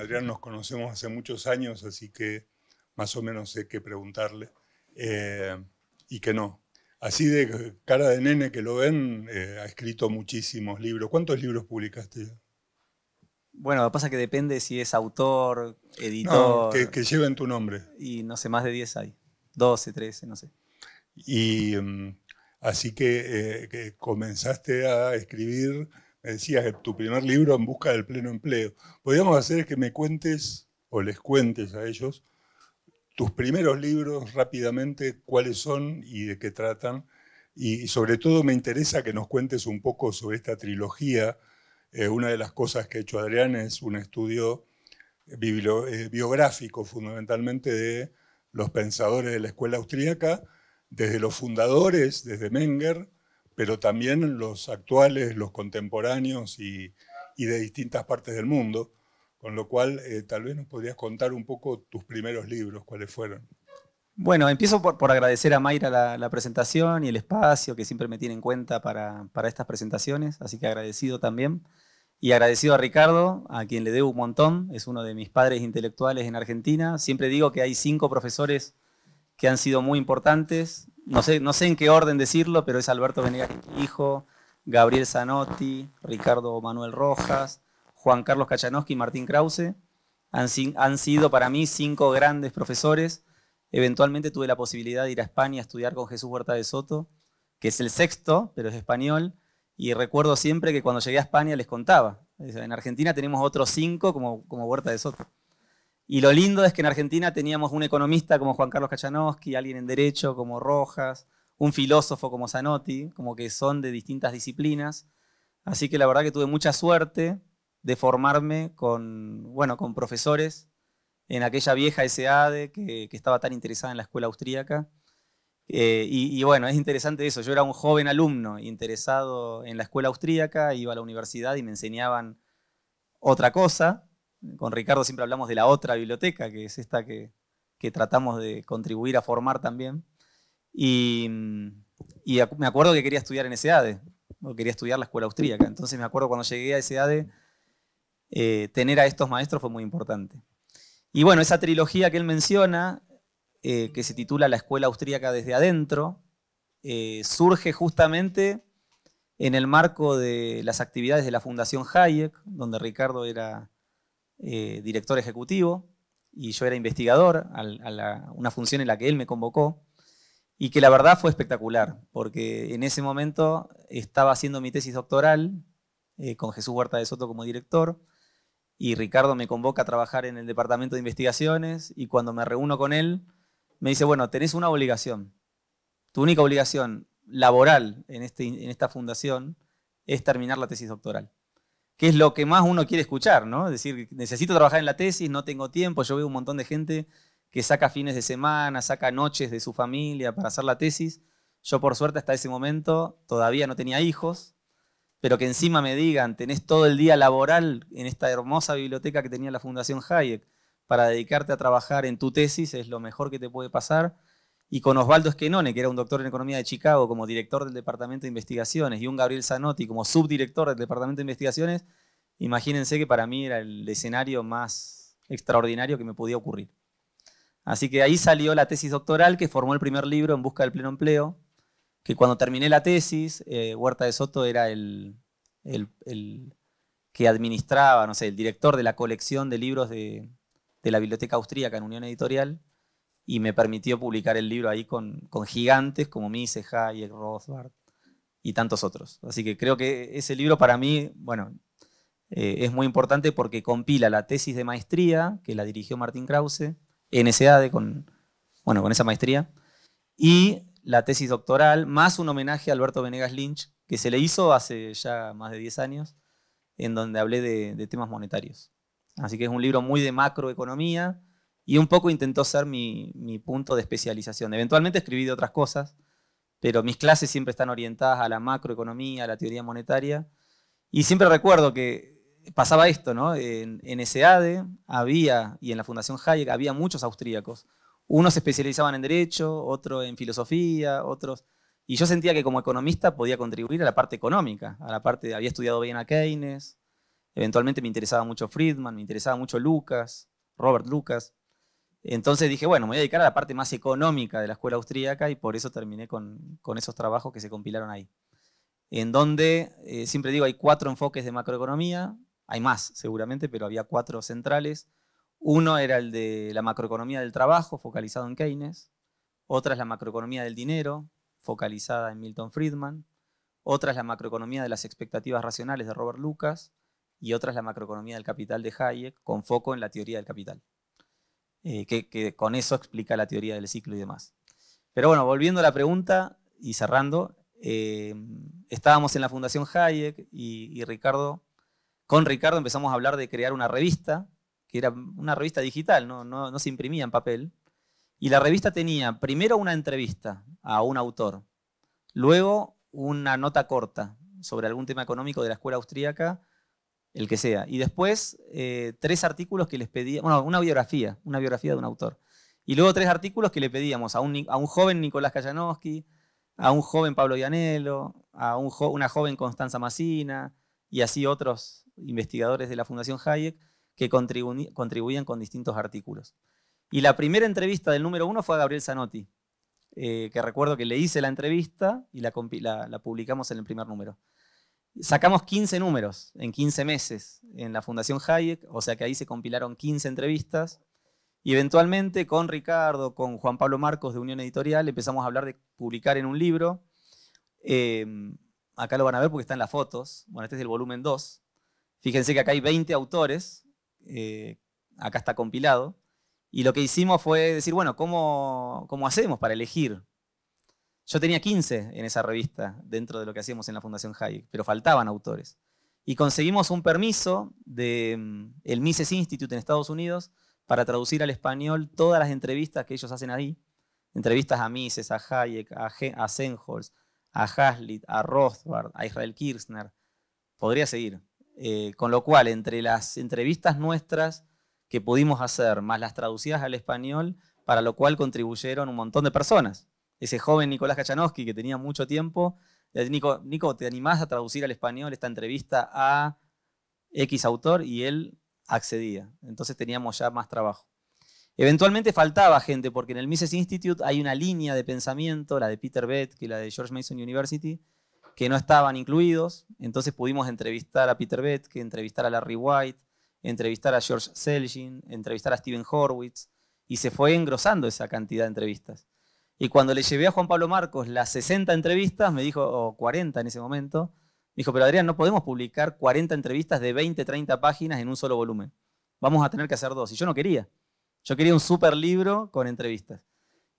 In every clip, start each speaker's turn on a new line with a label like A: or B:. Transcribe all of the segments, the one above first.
A: Adrián nos conocemos hace muchos años, así que más o menos sé qué preguntarle eh, y que no. Así de cara de nene que lo ven, eh, ha escrito muchísimos libros. ¿Cuántos libros publicaste Bueno, lo que pasa es que depende si es autor,
B: editor. que,
A: lleven tu nombre. Y no sé, más de 10 hay. 12, 13, no sé. Y mm, así eh, que comenzaste a escribir me decías tu primer libro en busca del pleno empleo. Podríamos hacer que me cuentes o les cuentes a ellos tus primeros libros rápidamente, cuáles son y de qué tratan. Y sobre todo me interesa que nos cuentes un poco sobre esta trilogía. Eh, una de las cosas que ha hecho Adrián es un estudio eh, eh, biográfico fundamentalmente de los pensadores de la escuela austríaca, desde los fundadores, desde Menger, pero también los actuales, los contemporáneos y, de distintas partes del mundo, con lo cual eh, tal vez nos podrías contar un poco tus primeros libros, cuáles fueron.
B: Bueno, empiezo por, agradecer a Mayra la, presentación y el espacio que siempre me tiene en cuenta para, para estas presentaciones, así que agradecido también. Y agradecido a Ricardo, a quien le debo un montón, es uno de mis padres intelectuales en Argentina. Siempre digo que hay cinco profesores que han sido muy importantes no sé, no sé en qué orden decirlo, pero es Alberto Venegas Hijo, Gabriel Zanotti, Ricardo Manuel Rojas, Juan Carlos Cachanowski, y Martín Krause. Han, sido para mí cinco grandes profesores. Eventualmente tuve la posibilidad de ir a España a estudiar con Jesús Huerta de Soto, que es el sexto, pero es español. Y recuerdo siempre que cuando llegué a España les contaba. En Argentina tenemos otros cinco como, como Huerta de Soto. Y lo lindo es que en Argentina teníamos un economista como Juan Carlos Kachanowski, alguien en Derecho como Rojas, un filósofo como Zanotti, como que son de distintas disciplinas. Así que la verdad que tuve mucha suerte de formarme con, bueno, con profesores en aquella vieja SADE que, estaba tan interesada en la escuela austríaca. Eh, y, y, bueno, es interesante eso. Yo era un joven alumno interesado en la escuela austríaca, iba a la universidad y me enseñaban otra cosa, con Ricardo siempre hablamos de la otra biblioteca, que es esta que, tratamos de contribuir a formar también. Y, me acuerdo que quería estudiar en SEADE, quería estudiar la escuela austríaca. Entonces me acuerdo cuando llegué a SEADE, eh, tener a estos maestros fue muy importante. Y bueno, esa trilogía que él menciona, eh, que se titula La escuela austríaca desde adentro, eh, surge justamente en el marco de las actividades de la Fundación Hayek, donde Ricardo era eh, director ejecutivo y yo era investigador, a, una función en la que él me convocó, y que la verdad fue espectacular, porque en ese momento estaba haciendo mi tesis doctoral eh, con Jesús Huerta de Soto como director, y Ricardo me convoca a trabajar en el Departamento de Investigaciones, y cuando me reúno con él, me dice, bueno, tenés una obligación, tu única obligación laboral en, este, en esta fundación es terminar la tesis doctoral que es lo que más uno quiere escuchar, ¿no? Es decir, necesito trabajar en la tesis, no tengo tiempo, yo veo un montón de gente que saca fines de semana, saca noches de su familia para hacer la tesis. Yo por suerte hasta ese momento todavía no tenía hijos, pero que encima me digan, tenés todo el día laboral en esta hermosa biblioteca que tenía la Fundación Hayek para dedicarte a trabajar en tu tesis, es lo mejor que te puede pasar y con Osvaldo Esquenone, que era un doctor en economía de Chicago, como director del Departamento de Investigaciones, y un Gabriel Zanotti como subdirector del Departamento de Investigaciones, imagínense que para mí era el escenario más extraordinario que me podía ocurrir. Así que ahí salió la tesis doctoral que formó el primer libro En Busca del Pleno Empleo, que cuando terminé la tesis, eh, Huerta de Soto era el, que administraba, no sé, el director de la colección de libros de la Biblioteca Austríaca en Unión Editorial, y me permitió publicar el libro ahí con, gigantes como Mises, Hayek, Rothbard y tantos otros. Así que creo que ese libro para mí, bueno, eh, es muy importante porque compila la tesis de maestría que la dirigió Martín Krause en con, bueno, con esa maestría, y la tesis doctoral, más un homenaje a Alberto Venegas Lynch, que se le hizo hace ya más de 10 años, en donde hablé de temas monetarios. Así que es un libro muy de macroeconomía, y un poco intentó ser mi, punto de especialización. Eventualmente escribí de otras cosas, pero mis clases siempre están orientadas a la macroeconomía, a la teoría monetaria. Y siempre recuerdo que pasaba esto, ¿no? En, en e había, y en la Fundación Hayek, había muchos austríacos. Unos se especializaban en derecho, otro en filosofía, otros... Y yo sentía que como economista podía contribuir a la parte económica, a la parte... Había estudiado bien a Keynes, eventualmente me interesaba mucho Friedman, me interesaba mucho Lucas, Robert Lucas. Entonces dije, bueno, me voy a dedicar a la parte más económica de la escuela austríaca y por eso terminé con, esos trabajos que se compilaron ahí. En donde, eh, siempre digo, hay cuatro enfoques de macroeconomía, hay más seguramente, pero había cuatro centrales. Uno era el de la macroeconomía del trabajo, focalizado en Keynes. Otra es la macroeconomía del dinero, focalizada en Milton Friedman. Otra es la macroeconomía de las expectativas racionales de Robert Lucas. Y otra es la macroeconomía del capital de Hayek, con foco en la teoría del capital. Eh, que, con eso explica la teoría del ciclo y demás. Pero bueno, volviendo a la pregunta y cerrando, eh, estábamos en la Fundación Hayek y, Ricardo, con Ricardo empezamos a hablar de crear una revista, que era una revista digital, no, no se imprimía en papel. Y la revista tenía primero una entrevista a un autor, luego una nota corta sobre algún tema económico de la escuela austríaca el que sea. Y después eh, tres artículos que les pedía, bueno, una biografía, una biografía de un autor. Y luego tres artículos que le pedíamos a un, joven Nicolás Kayanowski, a un joven Pablo Ianello, a una joven Constanza Massina y así otros investigadores de la Fundación Hayek que contribuían con distintos artículos. Y la primera entrevista del número uno fue a Gabriel Zanotti, eh, que recuerdo que le hice la entrevista y la publicamos en el primer número. Sacamos 15 números en 15 meses en la Fundación Hayek, o sea que ahí se compilaron 15 entrevistas. Y eventualmente con Ricardo, con Juan Pablo Marcos de Unión Editorial, empezamos a hablar de publicar en un libro. Em, acá lo van a ver porque está en las fotos. Bueno, este es el volumen 2. Fíjense que acá hay 20 autores. Eh, acá está compilado. Y lo que hicimos fue decir, bueno, cómo hacemos para elegir? Yo tenía 15 en esa revista, dentro de lo que hacíamos en la Fundación Hayek, pero faltaban autores. Y conseguimos un permiso del mm, el Mises Institute en Estados Unidos para traducir al español todas las entrevistas que ellos hacen ahí. Entrevistas a Mises, a Hayek, a, a Senholz, a Haslitt, a Rothbard, a Israel Kirchner. Podría seguir. Eh, con lo cual, entre las entrevistas nuestras que pudimos hacer, más las traducidas al español, para lo cual contribuyeron un montón de personas ese joven Nicolás Kachanowski que tenía mucho tiempo. Eh, Nico, Nico, ¿te animás a traducir al español esta entrevista a X autor? Y él accedía. Entonces teníamos ya más trabajo. Eventualmente faltaba gente, porque en el Mises Institute hay una línea de pensamiento, la de Peter Beth y la de George Mason University, que no estaban incluidos. Entonces pudimos entrevistar a Peter que entrevistar a Larry White, entrevistar a George Selgin, entrevistar a Steven Horwitz, y se fue engrosando esa cantidad de entrevistas. Y cuando le llevé a Juan Pablo Marcos las 60 entrevistas, me dijo, o 40 en ese momento, me dijo, pero Adrián, no podemos publicar 40 entrevistas de 20, 30 páginas en un solo volumen. Vamos a tener que hacer dos. Y yo no quería. Yo quería un super libro con entrevistas.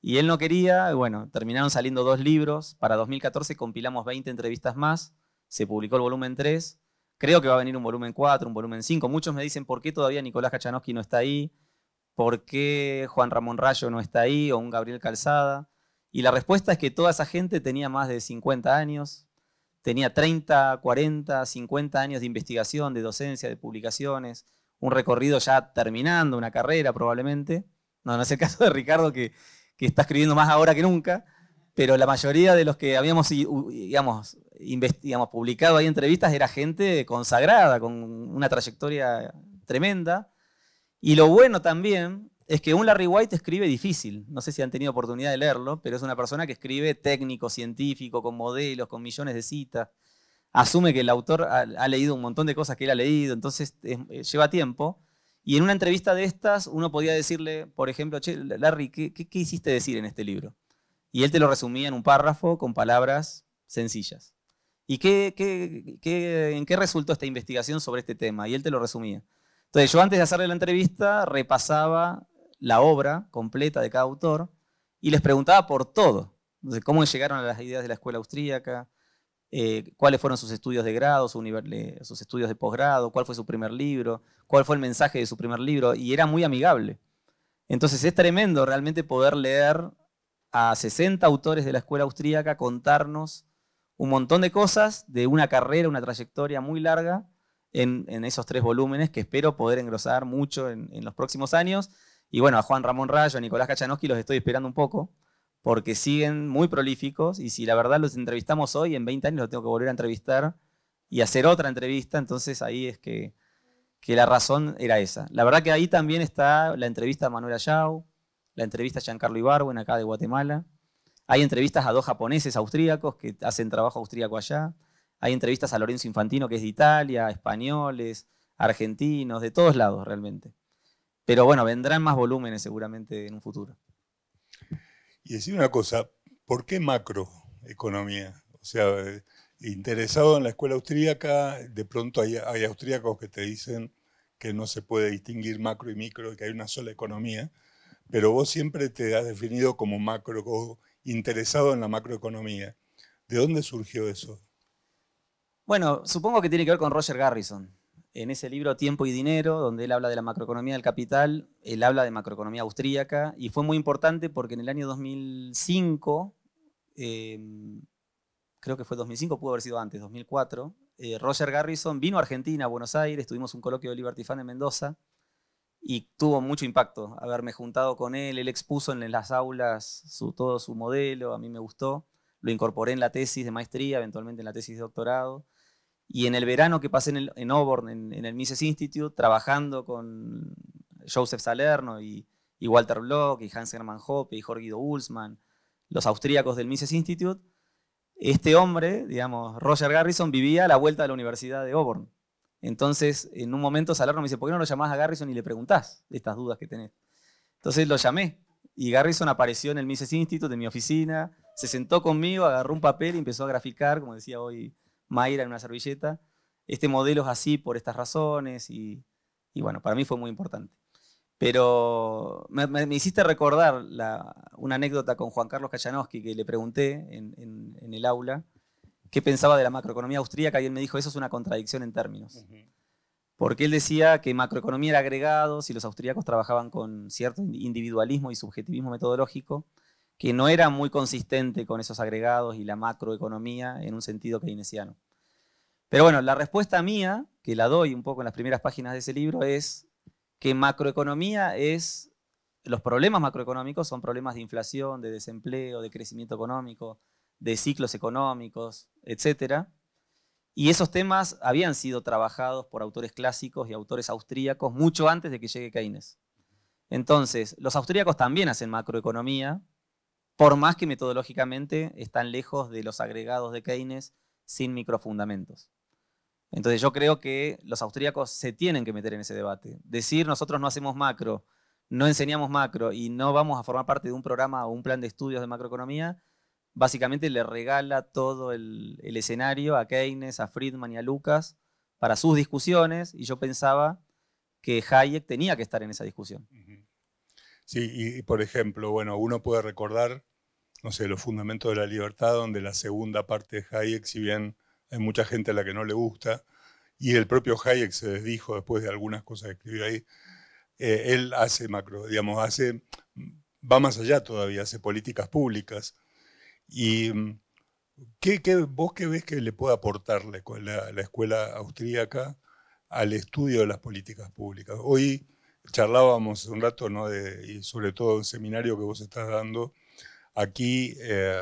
B: Y él no quería, bueno, terminaron saliendo dos libros. Para 2014 compilamos 20 entrevistas más. Se publicó el volumen 3. Creo que va a venir un volumen 4, un volumen 5. Muchos me dicen, ¿por qué todavía Nicolás Kachanowski no está ahí? ¿Por qué Juan Ramón Rayo no está ahí? ¿O un Gabriel Calzada? Y la respuesta es que toda esa gente tenía más de 50 años, tenía 30, 40, 50 años de investigación, de docencia, de publicaciones, un recorrido ya terminando, una carrera probablemente. No, no es el caso de Ricardo que, está escribiendo más ahora que nunca, pero la mayoría de los que habíamos digamos, investigamos, publicado ahí entrevistas era gente consagrada, con una trayectoria tremenda. Y lo bueno también es que un Larry White escribe difícil. No sé si han tenido oportunidad de leerlo, pero es una persona que escribe técnico, científico, con modelos, con millones de citas. Asume que el autor ha, leído un montón de cosas que él ha leído, entonces eh, eh, lleva tiempo. Y en una entrevista de estas, uno podía decirle, por ejemplo, Larry, ¿qué, qué, hiciste decir en este libro? Y él te lo resumía en un párrafo con palabras sencillas. ¿Y qué, en qué resultó esta investigación sobre este tema? Y él te lo resumía. Entonces yo antes de hacerle la entrevista repasaba la obra completa de cada autor y les preguntaba por todo. Entonces, cómo llegaron a las ideas de la escuela austríaca, eh, cuáles fueron sus estudios de grado, sus estudios de posgrado, cuál fue su primer libro, cuál fue el mensaje de su primer libro, y era muy amigable. Entonces es tremendo realmente poder leer a 60 autores de la escuela austríaca contarnos un montón de cosas de una carrera, una trayectoria muy larga en, esos tres volúmenes que espero poder engrosar mucho en los próximos años y bueno, a Juan Ramón Rayo, a Nicolás Kachanowski los estoy esperando un poco, porque siguen muy prolíficos y si la verdad los entrevistamos hoy, en 20 años los tengo que volver a entrevistar y hacer otra entrevista, entonces ahí es que, la razón era esa. La verdad que ahí también está la entrevista a Manuel Ayau, la entrevista a Giancarlo Ibarwen acá de Guatemala. Hay entrevistas a dos japoneses austríacos que hacen trabajo austríaco allá. Hay entrevistas a Lorenzo Infantino, que es de Italia, españoles, argentinos, de todos lados realmente. Pero bueno, vendrán
A: más volúmenes seguramente en un futuro. Y decir una cosa, ¿por qué macroeconomía? O sea, eh, interesado en la escuela austríaca, de pronto hay, hay, austríacos que te dicen que no se puede distinguir macro y micro, que hay una sola economía, pero vos siempre te has definido como macro, interesado en la macroeconomía. ¿De dónde surgió eso?
B: Bueno, supongo que tiene que ver con Roger Garrison. En ese libro Tiempo y Dinero, donde él habla de la macroeconomía del capital, él habla de macroeconomía austríaca y fue muy importante porque en el año 2005, em, creo que fue 2005, pudo haber sido antes, 2004, eh, Roger Garrison vino a Argentina, a Buenos Aires, tuvimos un coloquio de Liberty en Mendoza y tuvo mucho impacto haberme juntado con él, él expuso en las aulas todo su modelo, a mí me gustó, lo incorporé en la tesis de maestría, eventualmente en la tesis de doctorado. Y en el verano que pasé en, el, en Auburn, en, el Mises Institute, trabajando con Joseph Salerno y, Walter Block, y Hans Hermann Hoppe, y Jorge Guido los austríacos del Mises Institute, este hombre, digamos, Roger Garrison, vivía a la vuelta de la Universidad de Auburn. Entonces, en un momento Salerno me dice, ¿por qué no lo llamás a Garrison y le preguntás de estas dudas que tenés? Entonces lo llamé y Garrison apareció en el Mises Institute, de mi oficina, se sentó conmigo, agarró un papel y empezó a graficar, como decía hoy Mayra en una servilleta, este modelo es así por estas razones y, bueno, para mí fue muy importante. Pero me, hiciste recordar una anécdota con Juan Carlos Kachanowski que le pregunté en, el aula qué pensaba de la macroeconomía austríaca y él me dijo, eso es una contradicción en términos. Porque él decía que macroeconomía era agregado si los austríacos trabajaban con cierto individualismo y subjetivismo metodológico, que no era muy consistente con esos agregados y la macroeconomía en un sentido keynesiano. Pero bueno, la respuesta mía, que la doy un poco en las primeras páginas de ese libro, es que macroeconomía es, los problemas macroeconómicos son problemas de inflación, de desempleo, de crecimiento económico, de ciclos económicos, etc. Y esos temas habían sido trabajados por autores clásicos y autores austríacos mucho antes de que llegue Keynes. Entonces, los austríacos también hacen macroeconomía, por más que metodológicamente están lejos de los agregados de Keynes sin microfundamentos. Entonces yo creo que los austríacos se tienen que meter en ese debate. Decir nosotros no hacemos macro, no enseñamos macro y no vamos a formar parte de un programa o un plan de estudios de macroeconomía, básicamente le regala todo el, escenario a Keynes, a Friedman y a Lucas para sus discusiones y yo pensaba que Hayek tenía que estar en esa discusión.
A: Sí, y por ejemplo, bueno, uno puede recordar no sé, Los Fundamentos de la Libertad, donde la segunda parte de Hayek, si bien hay mucha gente a la que no le gusta, y el propio Hayek se desdijo después de algunas cosas que escribió ahí, eh, él hace macro, digamos, hace, va más allá todavía, hace políticas públicas. ¿Y mm, ¿qué, qué, vos qué ves que le puede aportar la, escuela austríaca al estudio de las políticas públicas? Hoy charlábamos un rato, y sobre todo el seminario que vos estás dando, aquí eh,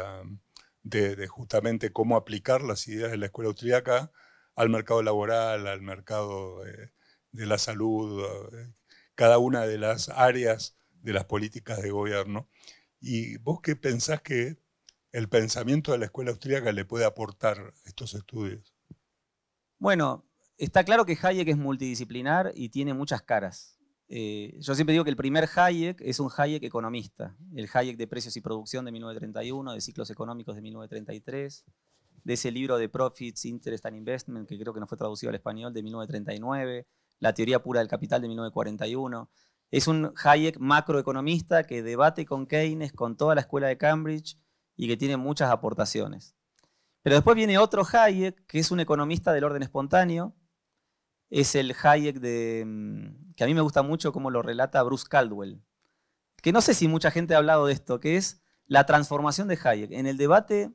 A: de, justamente cómo aplicar las ideas de la escuela austríaca al mercado laboral, al mercado eh, de, la salud, eh, cada una de las áreas de las políticas de gobierno. ¿Y vos qué pensás que el pensamiento de la escuela austríaca le puede aportar estos estudios? Bueno,
B: está claro que Hayek es multidisciplinar y tiene muchas caras. Eh, yo siempre digo que el primer Hayek es un Hayek economista, el Hayek de precios y producción de 1931, de ciclos económicos de 1933, de ese libro de Profits, Interest and Investment, que creo que no fue traducido al español, de 1939, La teoría pura del capital de 1941. Es un Hayek macroeconomista que debate con Keynes, con toda la escuela de Cambridge y que tiene muchas aportaciones. Pero después viene otro Hayek, que es un economista del orden espontáneo, es el Hayek de, mm, que a mí me gusta mucho como lo relata Bruce Caldwell, que no sé si mucha gente ha hablado de esto, que es la transformación de Hayek. En el debate,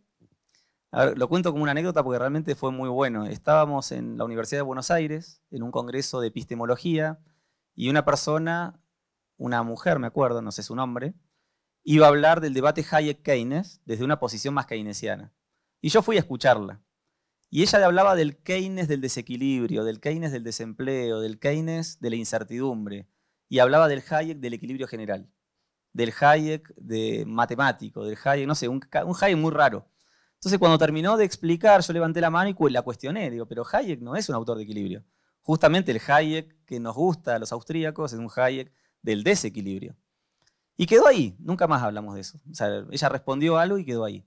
B: lo cuento como una anécdota porque realmente fue muy bueno. Estábamos en la Universidad de Buenos Aires, en un congreso de epistemología, y una persona, una mujer, me acuerdo, no sé su nombre, iba a hablar del debate Hayek-Keynes desde una posición más keynesiana. Y yo fui a escucharla. Y ella le hablaba del Keynes del desequilibrio, del Keynes del desempleo, del Keynes de la incertidumbre. Y hablaba del Hayek del equilibrio general, del Hayek de matemático, del Hayek, no sé, un, Hayek muy raro. Entonces cuando terminó de explicar, yo levanté la mano y la cuestioné. Digo, pero Hayek no es un autor de equilibrio. Justamente el Hayek que nos gusta a los austríacos es un Hayek del desequilibrio. Y quedó ahí, nunca más hablamos de eso. O ella respondió algo y quedó ahí.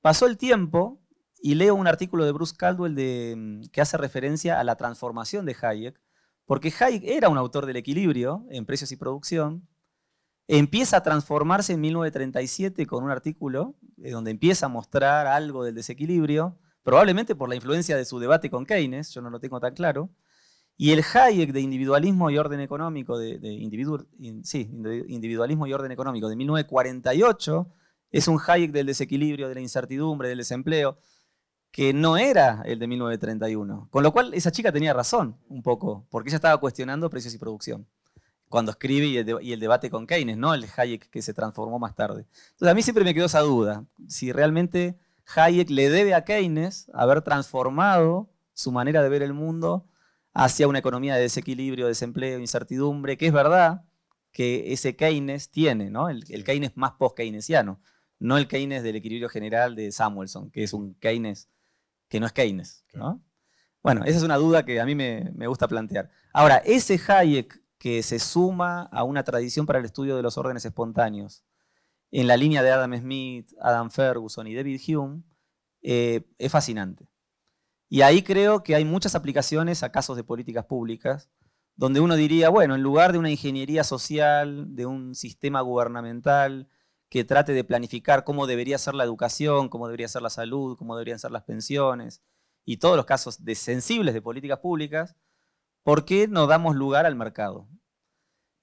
B: Pasó el tiempo y leo un artículo de Bruce Caldwell de, mm, que hace referencia a la transformación de Hayek, porque Hayek era un autor del equilibrio en precios y producción, empieza a transformarse en 1937 con un artículo eh, donde empieza a mostrar algo del desequilibrio, probablemente por la influencia de su debate con Keynes, yo no lo tengo tan claro, y el Hayek de individualismo y orden económico, de, individualismo y orden económico de 1948, es un Hayek del desequilibrio, de la incertidumbre, del desempleo que no era el de 1931. Con lo cual, esa chica tenía razón un poco, porque ella estaba cuestionando precios y producción cuando escribe y el, debate con Keynes, ¿no? El Hayek que se transformó más tarde. Entonces a mí siempre me quedó esa duda, si realmente Hayek le debe a Keynes haber transformado su manera de ver el mundo hacia una economía de desequilibrio, desempleo, incertidumbre, que es verdad que ese Keynes tiene, ¿no? El, el Keynes más post-keynesiano, no el Keynes del equilibrio general de Samuelson, que es un Keynes que no es Keynes. Bueno, esa es una duda que a mí me, gusta plantear. Ahora, ese Hayek que se suma a una tradición para el estudio de los órdenes espontáneos, en la línea de Adam Smith, Adam Ferguson y David Hume, eh, es fascinante. Y ahí creo que hay muchas aplicaciones a casos de políticas públicas, donde uno diría, bueno, en lugar de una ingeniería social, de un sistema gubernamental, que trate de planificar cómo debería ser la educación, cómo debería ser la salud, cómo deberían ser las pensiones y todos los casos de sensibles de políticas públicas, ¿por qué no damos lugar al mercado?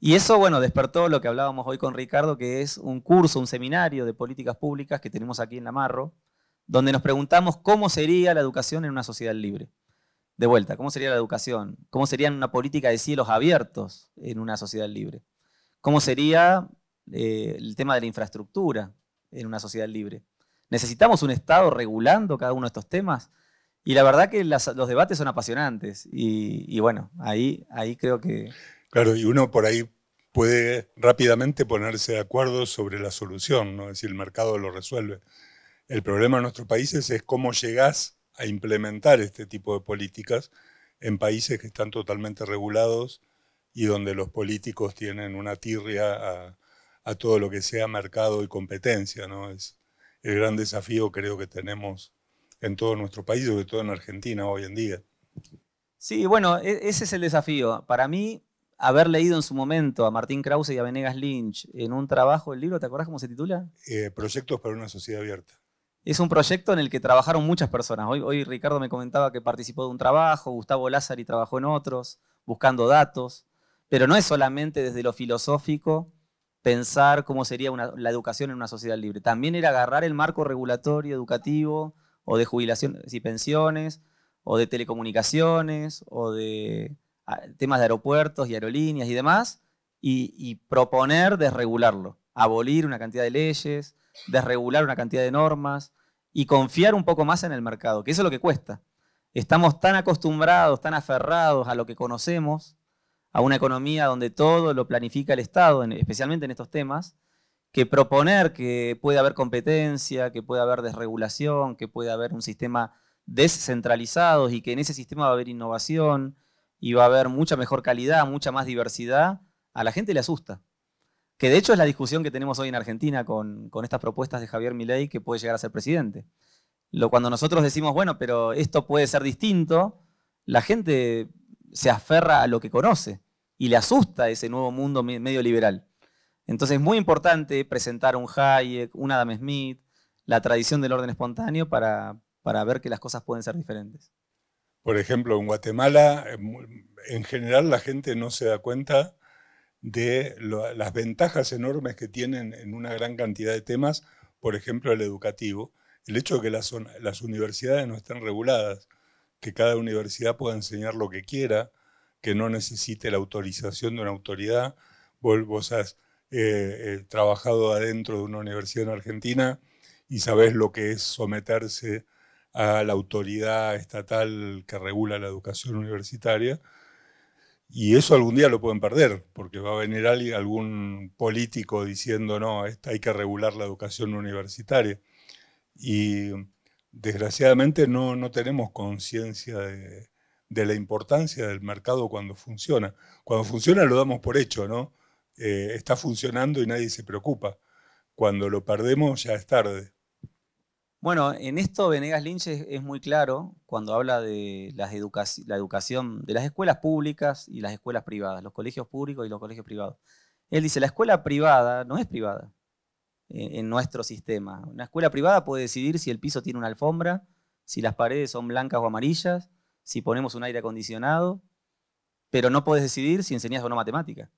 B: Y eso, bueno, despertó lo que hablábamos hoy con Ricardo, que es un curso, un seminario de políticas públicas que tenemos aquí en Lamarro, donde nos preguntamos cómo sería la educación en una sociedad libre. De vuelta, ¿cómo sería la educación? ¿Cómo sería una política de cielos abiertos en una sociedad libre? ¿Cómo sería eh, el tema de la infraestructura en una sociedad libre. ¿Necesitamos un Estado regulando cada uno de estos temas? Y la verdad que los debates son apasionantes
A: y, bueno, ahí, ahí creo que... Claro, y uno por ahí puede rápidamente ponerse de acuerdo sobre la solución, ¿no? es decir, el mercado lo resuelve. El problema en nuestros países es cómo llegás a implementar este tipo de políticas en países que están totalmente regulados y donde los políticos tienen una tirria a, a todo lo que sea mercado y competencia. ¿no? Es el gran desafío creo que tenemos en todo nuestro país, sobre todo en Argentina hoy en día. Sí,
B: bueno, e-, ese es el desafío. Para mí, haber leído en su momento a Martín Krause y a Venegas Lynch en un trabajo, el libro, ¿te acordás cómo se titula? Eh, proyectos para una sociedad abierta. Es un proyecto en el que trabajaron muchas personas. Hoy, hoy Ricardo me comentaba que participó de un trabajo, Gustavo y trabajó en otros, buscando datos, pero no es solamente desde lo filosófico pensar cómo sería la educación en una sociedad libre. También era agarrar el marco regulatorio educativo o de jubilaciones y pensiones o de telecomunicaciones o de ah, temas de aeropuertos y aerolíneas y demás y, y proponer desregularlo, abolir una cantidad de leyes, desregular una cantidad de normas y confiar un poco más en el mercado, que eso es lo que cuesta. Estamos tan acostumbrados, tan aferrados a lo que conocemos, a una economía donde todo lo planifica el Estado, especialmente en estos temas, que proponer que puede haber competencia, que puede haber desregulación, que puede haber un sistema descentralizado y que en ese sistema va a haber innovación y va a haber mucha mejor calidad, mucha más diversidad, a la gente le asusta. Que de hecho es la discusión que tenemos hoy en Argentina con, estas propuestas de Javier Milei que puede llegar a ser presidente. cuando nosotros decimos, bueno, pero esto puede ser distinto, la gente se aferra a lo que conoce y le asusta ese nuevo mundo medio liberal. Entonces es muy importante presentar un Hayek, un Adam Smith, la tradición del orden espontáneo
A: para, ver que las cosas pueden ser diferentes. Por ejemplo, en Guatemala, eh, en general la gente no se da cuenta de las ventajas enormes que tienen en una gran cantidad de temas, por ejemplo, el educativo, el hecho de que las, las universidades no están reguladas que cada universidad pueda enseñar lo que quiera, que no necesite la autorización de una autoridad. Vos, has eh, eh, trabajado adentro de una universidad en Argentina y sabés lo que es someterse a la autoridad estatal que regula la educación universitaria. Y eso algún día lo pueden perder, porque va a venir algún político diciendo, no, hay que regular la educación universitaria. Y desgraciadamente no, no tenemos conciencia de, la importancia del mercado cuando funciona. Cuando funciona lo damos por hecho, ¿no? Eh, está funcionando y nadie se preocupa. Cuando lo perdemos ya es tarde. Bueno,
B: en esto Venegas Lynch es, muy claro cuando habla de la educación de las escuelas públicas y las escuelas privadas, los colegios públicos y los colegios privados. Él dice, la escuela privada no es privada, en, nuestro sistema. Una escuela privada puede decidir si el piso tiene una alfombra, si las paredes son blancas o amarillas, si ponemos un aire acondicionado, pero no puedes decidir si enseñas o no matemática.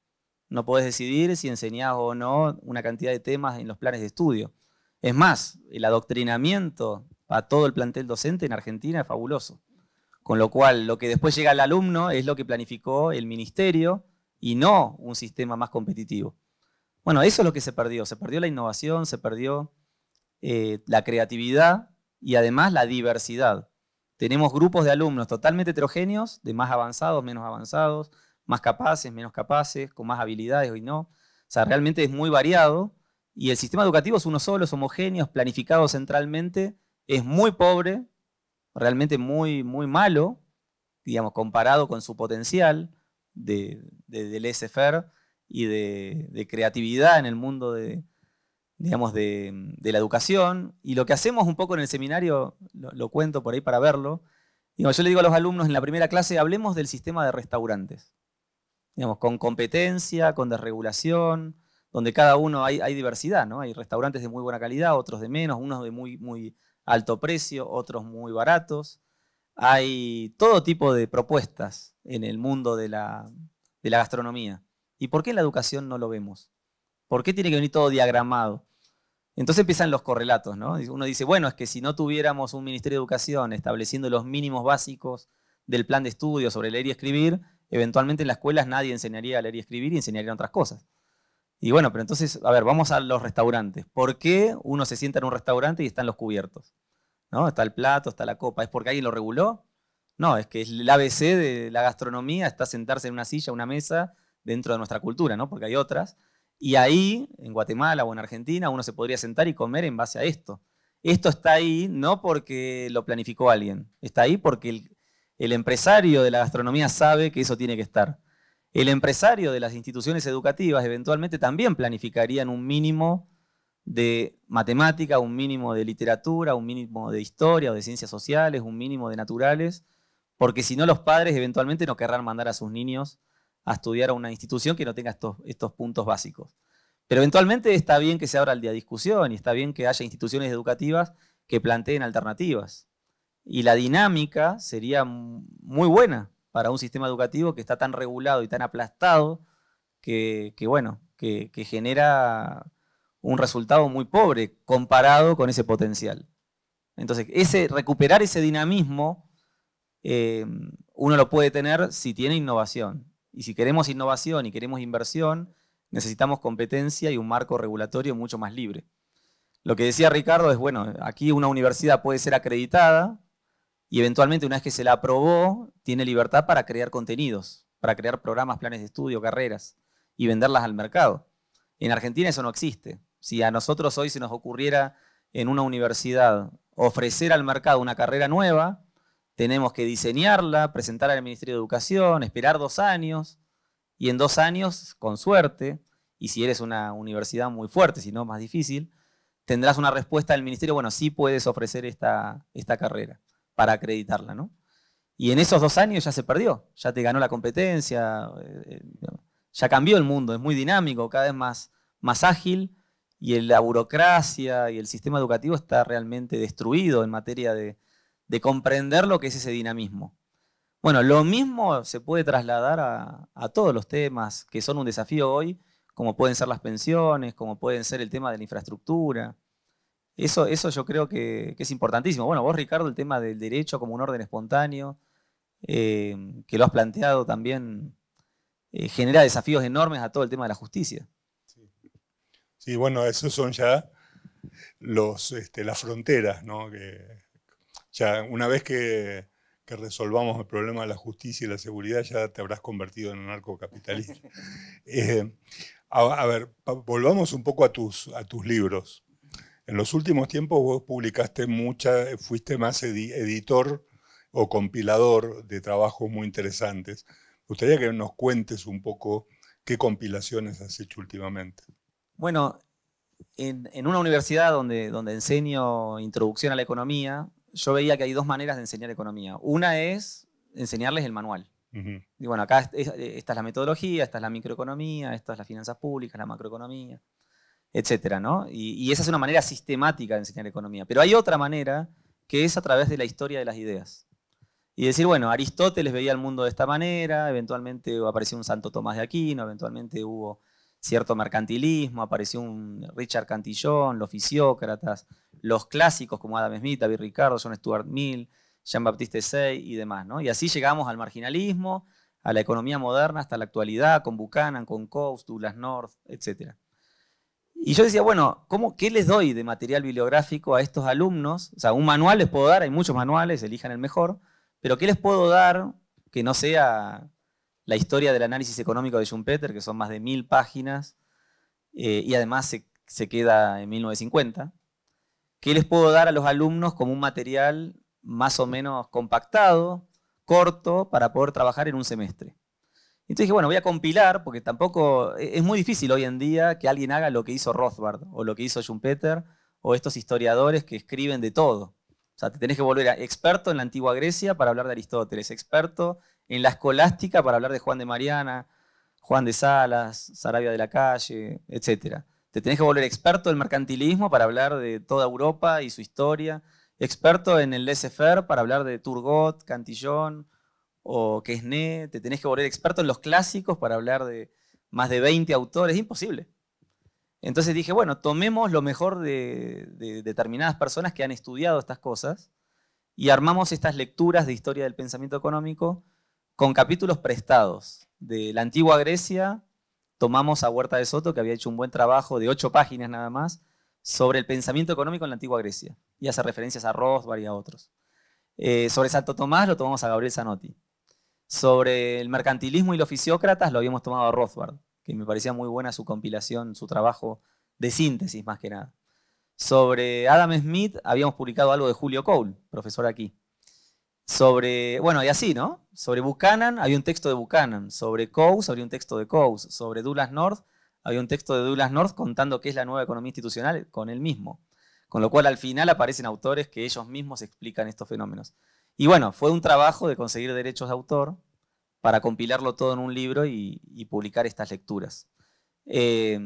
B: No puedes decidir si enseñás o no una cantidad de temas en los planes de estudio. Es más, el adoctrinamiento a todo el plantel docente en Argentina es fabuloso. Con lo cual, lo que después llega al alumno es lo que planificó el ministerio y no un sistema más competitivo. Bueno, eso es lo que se perdió. Se perdió la innovación, se perdió eh, la creatividad y además la diversidad. Tenemos grupos de alumnos totalmente heterogéneos, de más avanzados, menos avanzados, más capaces, menos capaces, con más habilidades hoy no. O sea, realmente es muy variado y el sistema educativo es uno solo, es homogéneo, es planificado centralmente, es muy pobre, realmente muy, muy malo, digamos, comparado con su potencial de, del SFR e y de, creatividad en el mundo de, digamos, de, la educación. Y lo que hacemos un poco en el seminario, lo, cuento por ahí para verlo, yo le digo a los alumnos en la primera clase, hablemos del sistema de restaurantes, digamos, con competencia, con desregulación, donde cada uno hay, diversidad, ¿no? Hay restaurantes de muy buena calidad, otros de menos, unos de muy, muy alto precio, otros muy baratos. Hay todo tipo de propuestas en el mundo de la gastronomía. ¿Y por qué en la educación no lo vemos? ¿Por qué tiene que venir todo diagramado? Entonces empiezan los correlatos, ¿no? Uno dice, bueno, es que si no tuviéramos un Ministerio de Educación estableciendo los mínimos básicos del plan de estudio sobre leer y escribir, eventualmente en las escuelas nadie enseñaría a leer y escribir y enseñarían otras cosas. Y bueno, pero entonces, a ver, vamos a los restaurantes. ¿Por qué uno se sienta en un restaurante y están los cubiertos? ¿No? Está el plato, está la copa. ¿Es porque alguien lo reguló? No, es que el ABC de la gastronomía está sentarse en una silla, una mesa dentro de nuestra cultura, ¿no? Porque hay otras. Y ahí, en Guatemala o en Argentina, uno se podría sentar y comer en base a esto. Esto está ahí no porque lo planificó alguien, está ahí porque el, el empresario de la gastronomía sabe que eso tiene que estar. El empresario de las instituciones educativas eventualmente también planificarían un mínimo de matemática, un mínimo de literatura, un mínimo de historia o de ciencias sociales, un mínimo de naturales, porque si no los padres eventualmente no querrán mandar a sus niños a estudiar a una institución que no tenga estos, puntos básicos. Pero eventualmente está bien que se abra el día de discusión y está bien que haya instituciones educativas que planteen alternativas. Y la dinámica sería muy buena para un sistema educativo que está tan regulado y tan aplastado que, bueno, que, genera un resultado muy pobre comparado con ese potencial. Entonces, ese, recuperar ese dinamismo eh, uno lo puede tener si tiene innovación. Y si queremos innovación y queremos inversión, necesitamos competencia y un marco regulatorio mucho más libre. Lo que decía Ricardo es, bueno, aquí una universidad puede ser acreditada y eventualmente una vez que se la aprobó, tiene libertad para crear contenidos, para crear programas, planes de estudio, carreras y venderlas al mercado. En Argentina eso no existe. Si a nosotros hoy se nos ocurriera en una universidad ofrecer al mercado una carrera nueva, tenemos que diseñarla, presentarla al Ministerio de Educación, esperar dos años, y en dos años, con suerte, y si eres una universidad muy fuerte, si no más difícil, tendrás una respuesta del Ministerio, bueno, sí puedes ofrecer esta, esta carrera para acreditarla, ¿no? Y en esos dos años ya se perdió, ya te ganó la competencia, eh, eh, ya cambió el mundo, es muy dinámico, cada vez más, más ágil, y la burocracia y el sistema educativo está realmente destruido en materia de, de comprender lo que es ese dinamismo. Bueno, lo mismo se puede trasladar a, todos los temas que son un desafío hoy, como pueden ser las pensiones, como pueden ser el tema de la infraestructura. Eso, eso yo creo que, es importantísimo. Bueno, vos, Ricardo, el tema del derecho como un orden espontáneo, eh, que lo has planteado también, eh, genera desafíos enormes a todo el tema de la justicia.
A: Sí, bueno, esos son ya los, este, las fronteras ¿no? Ya una vez que, resolvamos el problema de la justicia y la seguridad, ya te habrás convertido en un narcocapitalista. eh, a, ver, volvamos un poco a tus, a tus libros. En los últimos tiempos vos publicaste mucha, fuiste más editor o compilador de trabajos muy interesantes. Me gustaría que nos cuentes un poco qué compilaciones has hecho últimamente.
B: Bueno, en, en, una universidad donde, donde enseño introducción a la economía, yo veía que hay dos maneras de enseñar economía. Una es enseñarles el manual. Y bueno, acá esta es la metodología, esta es la microeconomía, esta es las finanzas públicas, la macroeconomía, etcétera, Y, y, esa es una manera sistemática de enseñar economía. Pero hay otra manera que es a través de la historia de las ideas. Y decir, bueno, Aristóteles veía el mundo de esta manera, eventualmente apareció un Santo Tomás de Aquino, eventualmente hubo cierto mercantilismo, apareció un Richard Cantillón, los fisiócratas, los clásicos como Adam Smith, David Ricardo, John Stuart Mill, Jean-Baptiste Say y demás. Y así llegamos al marginalismo, a la economía moderna hasta la actualidad, con Buchanan, con Coase, Douglas North, etc. Y yo decía, bueno, ¿qué les doy de material bibliográfico a estos alumnos? O sea, un manual les puedo dar, hay muchos manuales, elijan el mejor, pero ¿qué les puedo dar que no sea la historia del análisis económico de Schumpeter, que son más de mil páginas, eh, y además se, se queda en 1950? ¿Qué les puedo dar a los alumnos como un material más o menos compactado, corto, para poder trabajar en un semestre? Entonces dije, bueno, voy a compilar, porque tampoco e-, es muy difícil hoy en día que alguien haga lo que hizo Rothbard o lo que hizo Schumpeter o estos historiadores que escriben de todo. O sea, te tenés que volver a experto en la antigua Grecia para hablar de Aristóteles, experto en la escolástica para hablar de Juan de Mariana, Juan de Salas, Sarabia de la Calle, etcétera te tenés que volver experto del mercantilismo para hablar de toda Europa y su historia, experto en el laissez-faire para hablar de Turgot, Cantillón o Quesnay, te tenés que volver experto en los clásicos para hablar de más de 20 autores, imposible. Entonces dije, bueno, tomemos lo mejor de determinadas personas que han estudiado estas cosas y armamos estas lecturas de historia del pensamiento económico con capítulos prestados de la antigua Grecia, tomamos a Huerta de Soto, que había hecho un buen trabajo de ocho páginas nada más, sobre el pensamiento económico en la antigua Grecia. Y hace referencias a Rothbard y a otros. Eh, sobre Santo Tomás lo tomamos a Gabriel Zanotti. Sobre el mercantilismo y los fisiócratas lo habíamos tomado a Rothbard, que me parecía muy buena su compilación, su trabajo de síntesis más que nada. Sobre Adam Smith habíamos publicado algo de Julio Cole, profesor aquí sobre, bueno, y así, ¿no? Sobre Buchanan había un texto de Buchanan, sobre Coase había un texto de Coase, sobre Douglas North había un texto de Douglas North contando qué es la nueva economía institucional con él mismo. Con lo cual al final aparecen autores que ellos mismos explican estos fenómenos. Y bueno, fue un trabajo de conseguir derechos de autor para compilarlo todo en un libro y, publicar estas lecturas. Eh,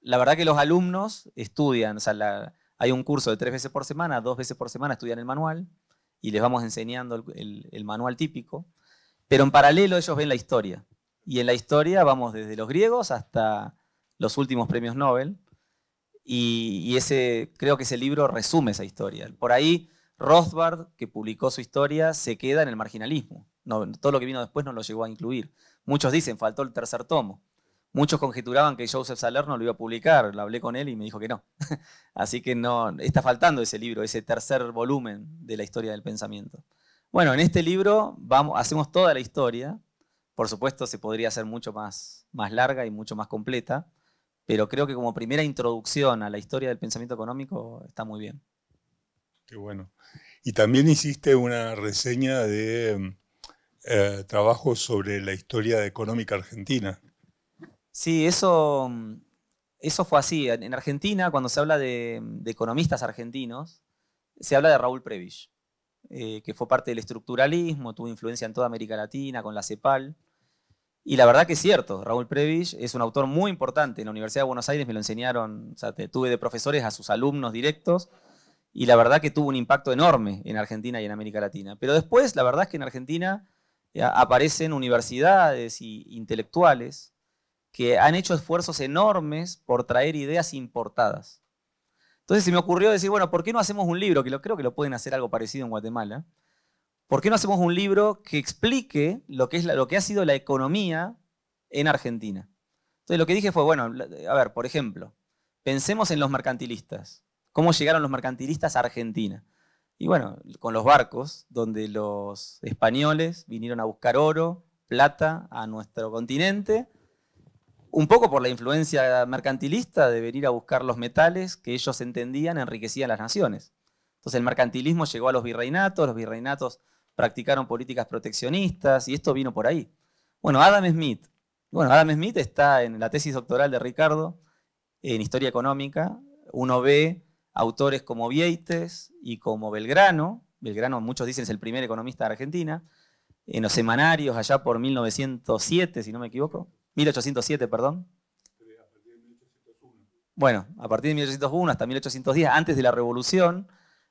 B: la verdad que los alumnos estudian, o sea, hay un curso de tres veces por semana, dos veces por semana estudian el manual, y les vamos enseñando el, manual típico, pero en paralelo ellos ven la historia. Y en la historia vamos desde los griegos hasta los últimos premios Nobel. Y, ese, creo que ese libro resume esa historia. Por ahí, Rothbard, que publicó su historia, se queda en el marginalismo. No, todo lo que vino después no lo llegó a incluir. Muchos dicen, faltó el tercer tomo. Muchos conjeturaban que Joseph Salerno lo iba a publicar, lo hablé con él y me dijo que no. Así que no, está faltando ese libro, ese tercer volumen de la historia del pensamiento. Bueno, en este libro vamos, hacemos toda la historia. Por supuesto, se podría hacer mucho más, más larga y mucho más completa, pero creo que como primera introducción a la historia del pensamiento económico está muy bien. Qué bueno.
A: Y también hiciste una reseña de eh, trabajo trabajos sobre la historia económica argentina. Sí, eso, mm,
B: eso fue así. En Argentina, cuando se habla mm, de, economistas argentinos, se habla de Raúl Previs, eh, que fue parte del estructuralismo, tuvo influencia en toda América Latina con la CEPAL. Y la verdad que es cierto, Raúl Previs es un autor muy importante. En la Universidad de Buenos Aires me lo enseñaron, o tuve de profesores a sus alumnos directos, y la verdad que tuvo un impacto enorme en Argentina y en América Latina. Pero después, la verdad es que en Argentina eh, aparecen universidades y intelectuales que han hecho esfuerzos enormes por traer ideas importadas. Entonces se me ocurrió decir, bueno, ¿por qué no hacemos un libro? Que creo que lo pueden hacer algo parecido en Guatemala. ¿Por qué no hacemos un libro que explique lo que, es lo que ha sido la economía en Argentina? Entonces lo que dije fue, bueno, a ver, por ejemplo, pensemos en los mercantilistas. ¿Cómo llegaron los mercantilistas a Argentina? Y bueno, con los barcos, donde los españoles vinieron a buscar oro, plata a nuestro continente un poco por la influencia mercantilista de venir a buscar los metales que ellos entendían enriquecían las naciones. Entonces el mercantilismo llegó a los virreinatos, los virreinatos practicaron políticas proteccionistas y esto vino por ahí. Bueno, Adam Smith. Bueno, Adam Smith está en la tesis doctoral de Ricardo en historia económica. Uno ve autores como Vieites y como Belgrano. Belgrano, muchos dicen, es el primer economista de Argentina. En los semanarios, allá por 1907, si no me equivoco, 1807, perdón. Bueno, a partir de 1801 hasta 1810, antes de la Revolución,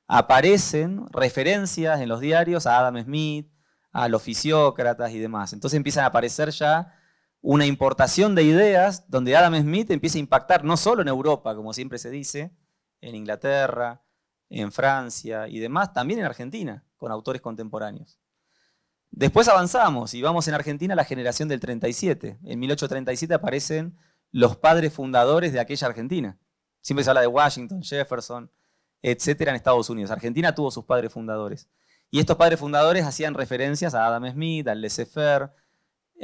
B: aparecen referencias en los diarios a Adam Smith, a los fisiócratas y demás. Entonces empiezan a aparecer ya una importación de ideas donde Adam Smith empieza a impactar no solo en Europa, como siempre se dice, en Inglaterra, en Francia y demás, también en Argentina, con autores contemporáneos. Después avanzamos y vamos en Argentina a la generación del 37. En 1837 aparecen los padres fundadores de aquella Argentina. Siempre se habla de Washington, Jefferson, etcétera, en Estados Unidos. Argentina tuvo sus padres fundadores. Y estos padres fundadores hacían referencias a Adam Smith, al laissez-faire,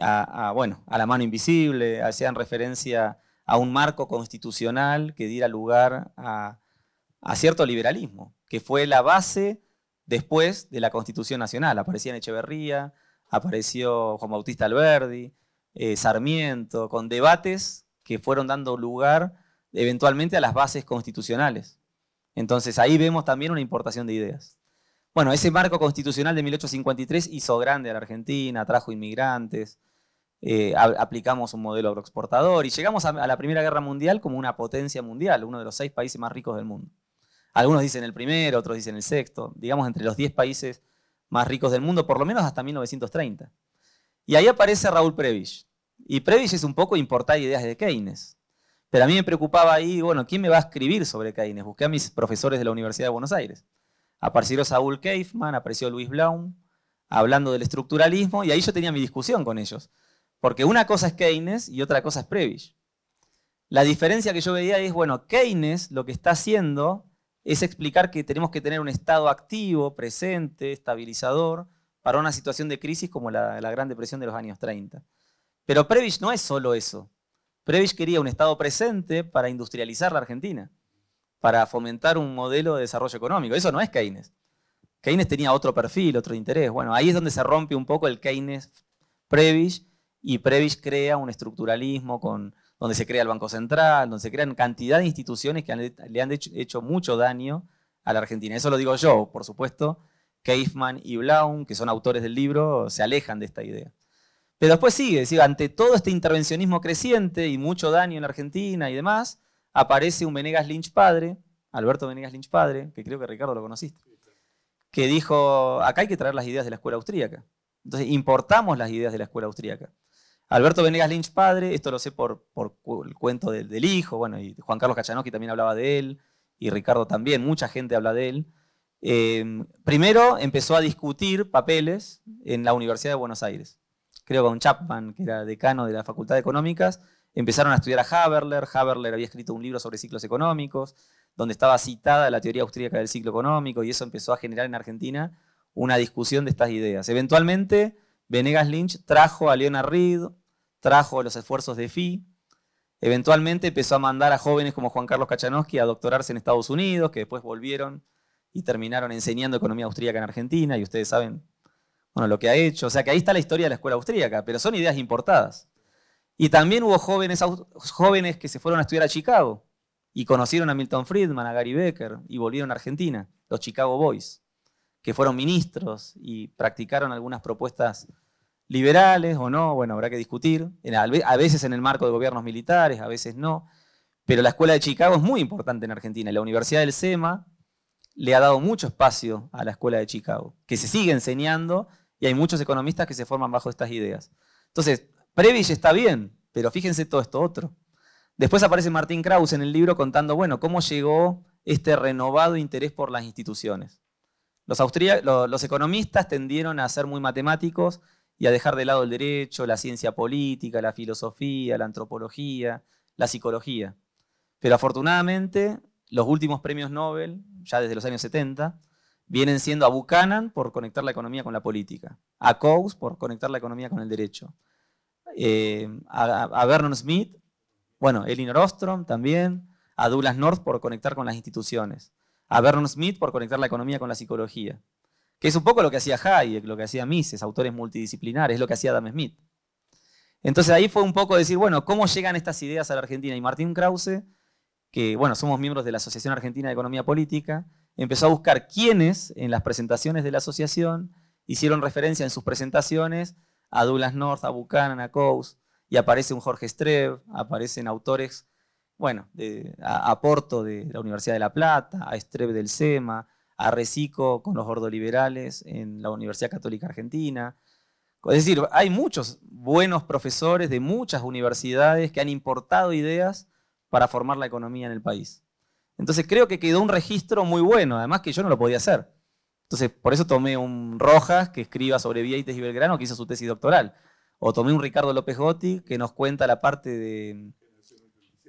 B: a, bueno, a la mano invisible, hacían referencia a un marco constitucional que diera lugar a cierto liberalismo, que fue la base después de la Constitución Nacional. Aparecían Echeverría, apareció Juan Bautista Alberdi, eh, Sarmiento, con debates que fueron dando lugar eventualmente a las bases constitucionales. Entonces ahí vemos también una importación de ideas. Bueno, ese marco constitucional de 1853 hizo grande a la Argentina, trajo inmigrantes, eh, aplicamos un modelo agroexportador y llegamos a la Primera Guerra Mundial como una potencia mundial, uno de los seis países más ricos del mundo. Algunos dicen el primero, otros dicen el sexto, digamos entre los 10 países más ricos del mundo, por lo menos hasta 1930. Y ahí aparece Raúl Prebisch. Y Prebisch es un poco importar ideas de Keynes. Pero a mí me preocupaba ahí, bueno, ¿quién me va a escribir sobre Keynes? Busqué a mis profesores de la Universidad de Buenos Aires. Apareció Saúl Keifman, apareció Luis Blaum, hablando del estructuralismo, y ahí yo tenía mi discusión con ellos. Porque una cosa es Keynes y otra cosa es Prebisch. La diferencia que yo veía es, bueno, Keynes lo que está haciendo es explicar que tenemos que tener un Estado activo, presente, estabilizador, para una situación de crisis como la, Gran Depresión de los años 30. Pero Prebisch no es solo eso. Prebisch quería un Estado presente para industrializar la Argentina, para fomentar un modelo de desarrollo económico. Eso no es Keynes. Keynes tenía otro perfil, otro interés. Bueno, ahí es donde se rompe un poco el Keynes-Prebisch y Prebisch crea un estructuralismo con donde se crea el Banco Central, donde se crean cantidad de instituciones que le han hecho, mucho daño a la Argentina. Eso lo digo yo, por supuesto. Caveman y Blaun, que son autores del libro, se alejan de esta idea. Pero después sigue, ante todo este intervencionismo creciente y mucho daño en Argentina y demás, aparece un Venegas Lynch padre, Alberto Venegas Lynch padre, que creo que Ricardo lo conociste, que dijo, acá hay que traer las ideas de la escuela austríaca. Entonces importamos las ideas de la escuela austríaca. Alberto Venegas Lynch padre, esto lo sé por, el cuento del, hijo, bueno, y Juan Carlos Cachanoqui también hablaba de él, y Ricardo también, mucha gente habla de él. Em, primero empezó a discutir papeles en la Universidad de Buenos Aires. Creo que un Chapman, que era decano de la Facultad de Económicas, empezaron a estudiar a Haberler. Haberler había escrito un libro sobre ciclos económicos, donde estaba citada la teoría austríaca del ciclo económico, y eso empezó a generar en Argentina una discusión de estas ideas. Eventualmente, Venegas Lynch trajo a Leonard Reed, trajo los esfuerzos de FI. Eventualmente empezó a mandar a jóvenes como Juan Carlos Kachanowski a doctorarse en Estados Unidos, que después volvieron y terminaron enseñando economía austríaca en Argentina, y ustedes saben bueno, lo que ha hecho. O sea que ahí está la historia de la escuela austríaca, pero son ideas importadas. Y también hubo jóvenes, jóvenes que se fueron a estudiar a Chicago y conocieron a Milton Friedman, a Gary Becker, y volvieron a Argentina, los Chicago Boys, que fueron ministros y practicaron algunas propuestas liberales o no, bueno, habrá que discutir, a veces en el marco de gobiernos militares, a veces no, pero la escuela de Chicago es muy importante en Argentina y la Universidad del SEMA le ha dado mucho espacio a la escuela de Chicago, que se sigue enseñando y hay muchos economistas que se forman bajo estas ideas. Entonces, Previs está bien, pero fíjense todo esto otro. Después aparece Martín Kraus en el libro contando, bueno, cómo llegó este renovado interés por las instituciones. Los, los economistas tendieron a ser muy matemáticos y a dejar de lado el derecho, la ciencia política, la filosofía, la antropología, la psicología. Pero afortunadamente, los últimos premios Nobel, ya desde los años 70, vienen siendo a Buchanan por conectar la economía con la política, a Coase por conectar la economía con el derecho, eh, a, Vernon Smith, bueno, Elinor Ostrom también, a Douglas North por conectar con las instituciones, a Vernon Smith por conectar la economía con la psicología. Que es un poco lo que hacía Hayek, lo que hacía Mises, autores multidisciplinares, lo que hacía Adam Smith. Entonces ahí fue un poco decir, bueno, ¿cómo llegan estas ideas a la Argentina? Y Martín Krause, que bueno, somos miembros de la Asociación Argentina de Economía Política, empezó a buscar quiénes en las presentaciones de la asociación hicieron referencia en sus presentaciones a Douglas North, a Buchanan, a Coase, y aparece un Jorge Streb, aparecen autores, bueno, de, a, Porto de la Universidad de La Plata, a Streb del SEMA, a Recico con los ordoliberales en la Universidad Católica Argentina. Es decir, hay muchos buenos profesores de muchas universidades que han importado ideas para formar la economía en el país. Entonces creo que quedó un registro muy bueno, además que yo no lo podía hacer. Entonces por eso tomé un Rojas que escriba sobre Vieites y Belgrano, que hizo su tesis doctoral. O tomé un Ricardo López Gotti que nos cuenta la parte de,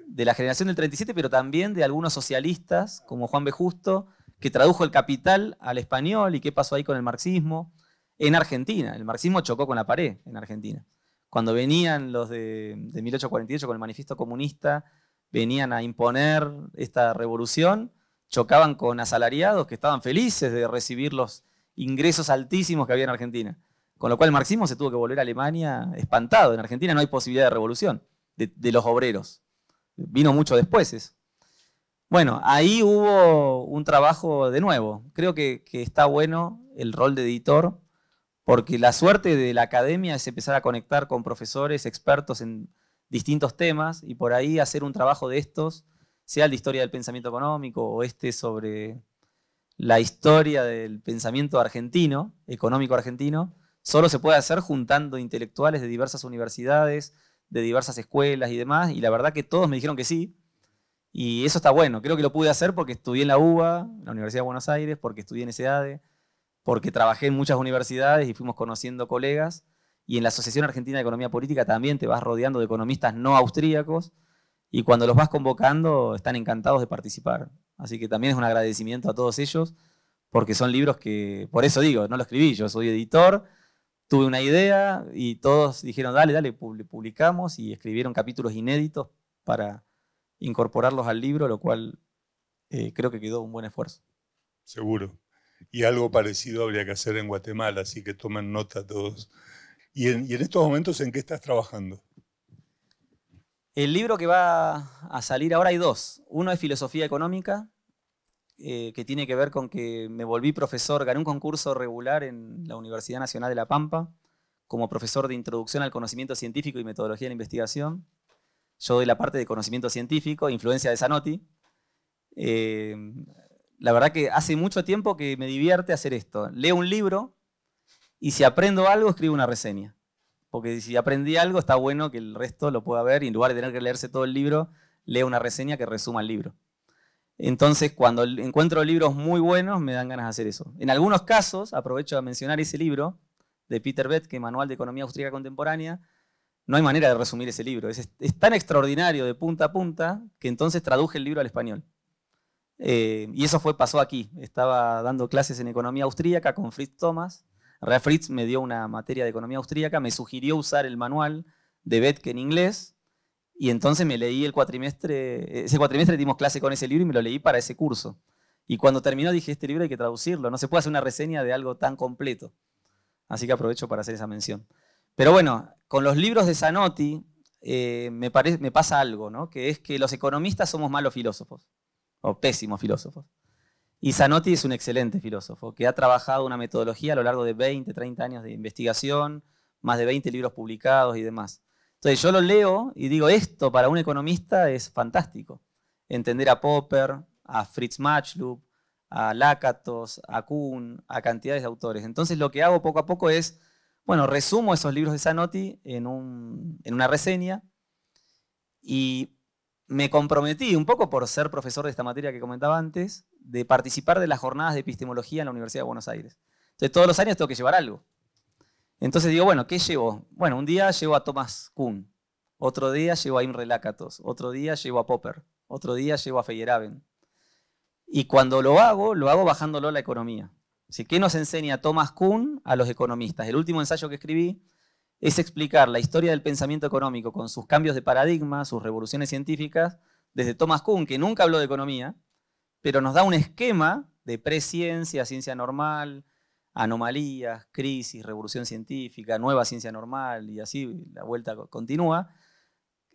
B: de la generación del 37, pero también de algunos socialistas como Juan B. Justo, que tradujo el capital al español y qué pasó ahí con el marxismo en Argentina. El marxismo chocó con la pared en Argentina. Cuando venían los de, 1848 con el manifiesto comunista, venían a imponer esta revolución, chocaban con asalariados que estaban felices de recibir los ingresos altísimos que había en Argentina. Con lo cual el marxismo se tuvo que volver a Alemania espantado. En Argentina no hay posibilidad de revolución de, los obreros. Vino mucho después es bueno, ahí hubo un trabajo de nuevo. Creo que, está bueno el rol de editor, porque la suerte de la academia es empezar a conectar con profesores, expertos en distintos temas, y por ahí hacer un trabajo de estos, sea el de historia del pensamiento económico o este sobre la historia del pensamiento argentino, económico argentino, solo se puede hacer juntando intelectuales de diversas universidades, de diversas escuelas y demás, y la verdad que todos me dijeron que sí, y eso está bueno. Creo que lo pude hacer porque estudié en la UBA, en la Universidad de Buenos Aires, porque estudié en SEADE, e, porque trabajé en muchas universidades y fuimos conociendo colegas. Y en la Asociación Argentina de Economía Política también te vas rodeando de economistas no austríacos y cuando los vas convocando están encantados de participar. Así que también es un agradecimiento a todos ellos porque son libros que, por eso digo, no los escribí, yo soy editor, tuve una idea y todos dijeron, dale, dale, publicamos y escribieron capítulos inéditos para incorporarlos
A: al libro, lo cual eh, creo que quedó un buen esfuerzo. Seguro. Y algo parecido habría que hacer en Guatemala, así que tomen nota todos. ¿Y en, estos momentos en qué estás trabajando? El libro que va a salir ahora hay
B: dos. Uno es Filosofía Económica, eh, que tiene que ver con que me volví profesor, gané un concurso regular en la Universidad Nacional de La Pampa como profesor de Introducción al Conocimiento Científico y Metodología de la Investigación. Yo doy la parte de conocimiento científico, influencia de Zanotti. Eh, la verdad que hace mucho tiempo que me divierte hacer esto. Leo un libro y si aprendo algo, escribo una reseña. Porque si aprendí algo, está bueno que el resto lo pueda ver y en lugar de tener que leerse todo el libro, leo una reseña que resuma el libro. Entonces, cuando encuentro libros muy buenos, me dan ganas de hacer eso. En algunos casos, aprovecho a mencionar ese libro de Peter Bett, que Manual de Economía Austríaca Contemporánea, no hay manera de resumir ese libro. Es, tan extraordinario de punta a punta que entonces traduje el libro al español. Eh, y eso fue, pasó aquí. Estaba dando clases en economía austríaca con Fritz Thomas. Fritz me dio una materia de economía austríaca, me sugirió usar el manual de Betke en inglés. Y entonces me leí el cuatrimestre, ese cuatrimestre dimos clase con ese libro y me lo leí para ese curso. Y cuando terminó dije, este libro hay que traducirlo, no se puede hacer una reseña de algo tan completo. Así que aprovecho para hacer esa mención. Pero bueno, con los libros de Zanotti eh, me, pasa algo, ¿no? que es que los economistas somos malos filósofos, o pésimos filósofos. Y Zanotti es un excelente filósofo, que ha trabajado una metodología a lo largo de 20, 30 años de investigación, más de 20 libros publicados y demás. Entonces yo lo leo y digo, esto para un economista es fantástico. Entender a Popper, a Fritz Machlup, a Lakatos, a Kuhn, a cantidades de autores. Entonces lo que hago poco a poco es bueno, resumo esos libros de Zanotti en, en una reseña y me comprometí un poco por ser profesor de esta materia que comentaba antes, de participar de las jornadas de epistemología en la Universidad de Buenos Aires. Entonces todos los años tengo que llevar algo. Entonces digo, bueno, ¿qué llevo? Bueno, un día llevo a Thomas Kuhn, otro día llevo a Imre Lakatos, otro día llevo a Popper, otro día llevo a Feyerabend. Y cuando lo hago, lo hago bajándolo a la economía. ¿Qué nos enseña Thomas Kuhn a los economistas? El último ensayo que escribí es explicar la historia del pensamiento económico con sus cambios de paradigma, sus revoluciones científicas, desde Thomas Kuhn, que nunca habló de economía, pero nos da un esquema de preciencia, ciencia normal, anomalías, crisis, revolución científica, nueva ciencia normal y así la vuelta continúa.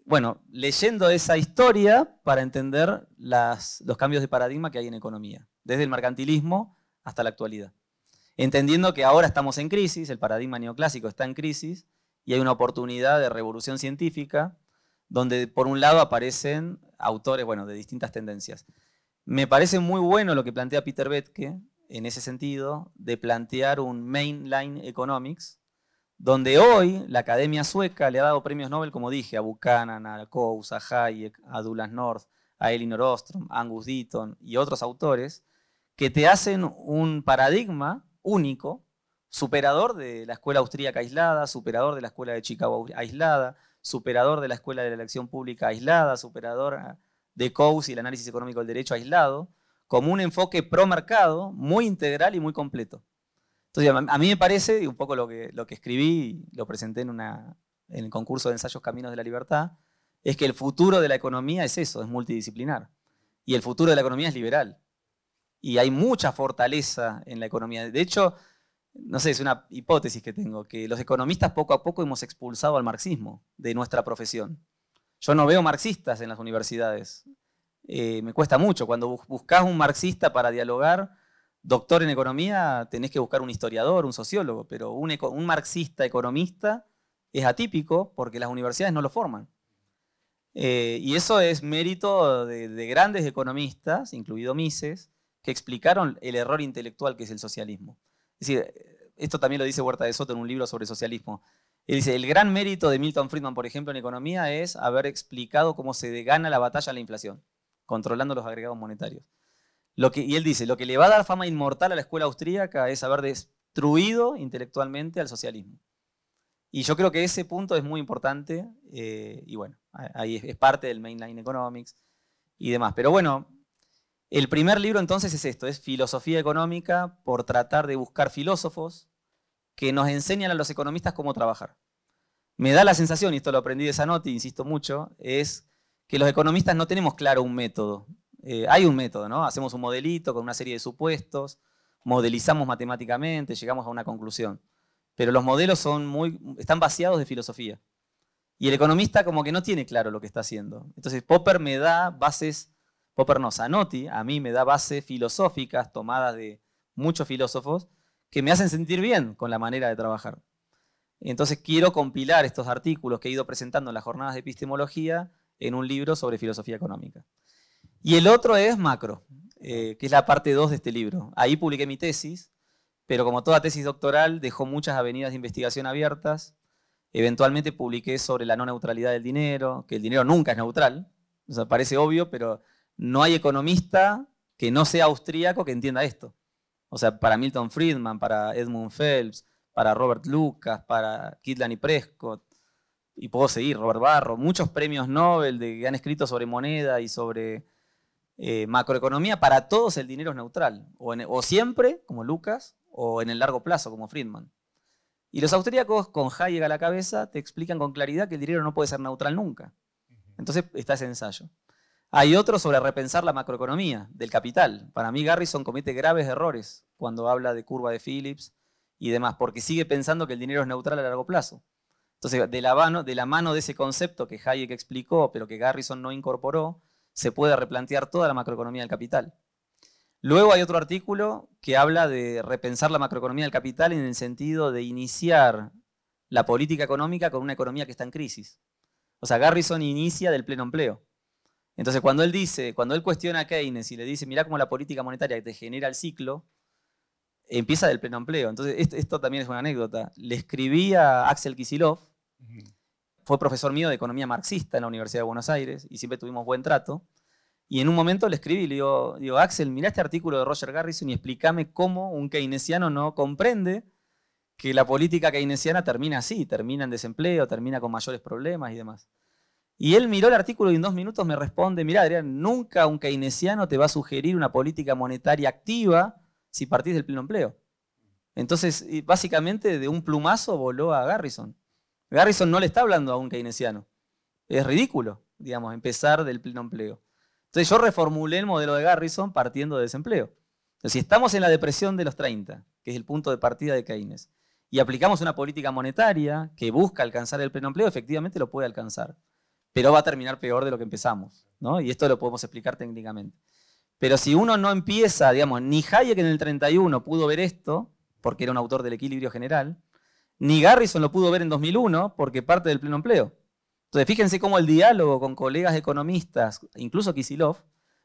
B: Bueno, leyendo esa historia para entender los cambios de paradigma que hay en economía, desde el mercantilismo hasta la actualidad. Entendiendo que ahora estamos en crisis, el paradigma neoclásico está en crisis y hay una oportunidad de revolución científica donde por un lado aparecen autores bueno, de distintas tendencias. Me parece muy bueno lo que plantea Peter Betke en ese sentido de plantear un mainline economics, donde hoy la Academia Sueca le ha dado premios Nobel, como dije, a Buchanan, a Coase, a Hayek, a Douglas North, a Elinor Ostrom, a Angus Deaton y otros autores, que te hacen un paradigma único, superador de la escuela austríaca aislada, superador de la escuela de Chicago aislada, superador de la escuela de la elección pública aislada, superador ah, de Coase y el análisis económico del derecho aislado, como un enfoque pro mercado, muy integral y muy completo. Entonces, a mí me parece, y un poco lo que, lo que escribí, lo presenté en, una, en el concurso de ensayos Caminos de la Libertad, es que el futuro de la economía es eso, es multidisciplinar. Y el futuro de la economía es liberal y hay mucha fortaleza en la economía. De hecho, no sé, es una hipótesis que tengo, que los economistas poco a poco hemos expulsado al marxismo de nuestra profesión. Yo no veo marxistas en las universidades. Eh, me cuesta mucho. Cuando buscas un marxista para dialogar, doctor en economía, tenés que buscar un historiador, un sociólogo, pero un, marxista economista es atípico porque las universidades no lo forman. Eh, y eso es mérito de, de grandes economistas, incluido Mises, que explicaron el error intelectual que es el socialismo. Es decir, esto también lo dice Huerta de Soto en un libro sobre socialismo. Él dice, el gran mérito de Milton Friedman, por ejemplo, en economía es haber explicado cómo se gana la batalla a la inflación, controlando los agregados monetarios. y él dice, lo que le va a dar fama inmortal a la escuela austríaca es haber destruido intelectualmente al socialismo. Y yo creo que ese punto es muy importante eh, y bueno, ahí es, es parte del mainline economics y demás. Pero bueno, el primer libro entonces es esto, es Filosofía Económica por tratar de buscar filósofos que nos enseñan a los economistas cómo trabajar. Me da la sensación, y esto lo aprendí de nota, insisto mucho, es que los economistas no tenemos claro un método. Eh, hay un método, ¿no? Hacemos un modelito con una serie de supuestos, modelizamos matemáticamente, llegamos a una conclusión. Pero los modelos son muy, están vaciados de filosofía. Y el economista como que no tiene claro lo que está haciendo. Entonces Popper me da bases Popper Zanotti a mí me da bases filosóficas tomadas de muchos filósofos que me hacen sentir bien con la manera de trabajar. Entonces quiero compilar estos artículos que he ido presentando en las jornadas de epistemología en un libro sobre filosofía económica. Y el otro es macro, eh, que es la parte 2 de este libro. Ahí publiqué mi tesis, pero como toda tesis doctoral dejó muchas avenidas de investigación abiertas. Eventualmente publiqué sobre la no neutralidad del dinero, que el dinero nunca es neutral. O sea, parece obvio, pero no hay economista que no sea austríaco que entienda esto. O sea, para Milton Friedman, para Edmund Phelps, para Robert Lucas, para Kitlan y Prescott, y puedo seguir, Robert Barro, muchos premios Nobel de, que han escrito sobre moneda y sobre eh, macroeconomía, para todos el dinero es neutral, o, o siempre, como Lucas, o en el largo plazo, como Friedman. Y los austríacos, con Hayek a la cabeza, te explican con claridad que el dinero no puede ser neutral nunca. Entonces está ese ensayo. Hay otro sobre repensar la macroeconomía del capital. Para mí Garrison comete graves errores cuando habla de curva de Phillips y demás, porque sigue pensando que el dinero es neutral a largo plazo. Entonces, de la, mano, de ese concepto que Hayek explicó, pero que Garrison no incorporó, se puede replantear toda la macroeconomía del capital. Luego hay otro artículo que habla de repensar la macroeconomía del capital en el sentido de iniciar la política económica con una economía que está en crisis. O sea, Garrison inicia del pleno empleo entonces, cuando él dice, cuando él cuestiona a Keynes y le dice, mira cómo la política monetaria te genera el ciclo, empieza del pleno empleo. Entonces, esto, también es una anécdota. Le escribí a Axel Kisilov, fue profesor mío de economía marxista en la Universidad de Buenos Aires y siempre tuvimos buen trato. Y en un momento le escribí, y le digo, digo Axel, mira este artículo de Roger Garrison y explícame cómo un keynesiano no comprende que la política keynesiana termina así, termina en desempleo, termina con mayores problemas y demás. Y él miró el artículo y en dos minutos me responde, mira Adrián, nunca un keynesiano te va a sugerir una política monetaria activa si partís del pleno empleo. Entonces, básicamente de un plumazo voló a Garrison. Garrison no le está hablando a un keynesiano. Es ridículo, digamos, empezar del pleno empleo. Entonces yo reformulé el modelo de Garrison partiendo de desempleo. si estamos en la depresión de los 30, que es el punto de partida de Keynes, y aplicamos una política monetaria que busca alcanzar el pleno empleo, efectivamente lo puede alcanzar pero va a terminar peor de lo que empezamos, ¿no? Y esto lo podemos explicar técnicamente. Pero si uno no empieza, digamos, ni Hayek en el 31 pudo ver esto, porque era un autor del equilibrio general, ni Garrison lo pudo ver en 2001, porque parte del pleno empleo. Entonces, fíjense cómo el diálogo con colegas economistas, incluso Kisilov,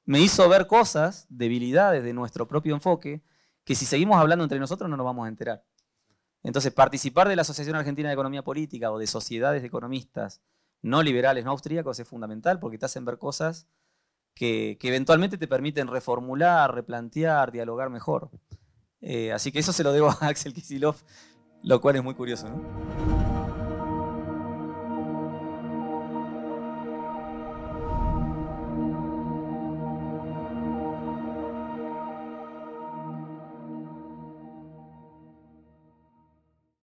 B: me hizo ver cosas, debilidades de nuestro propio enfoque, que si seguimos hablando entre nosotros no nos vamos a enterar. Entonces, participar de la Asociación Argentina de Economía Política o de sociedades de economistas no liberales, no austríacos, es fundamental porque te hacen ver cosas que, eventualmente te permiten reformular, replantear, dialogar mejor. Eh, así que eso se lo debo a Axel Kisilov, lo cual es muy curioso.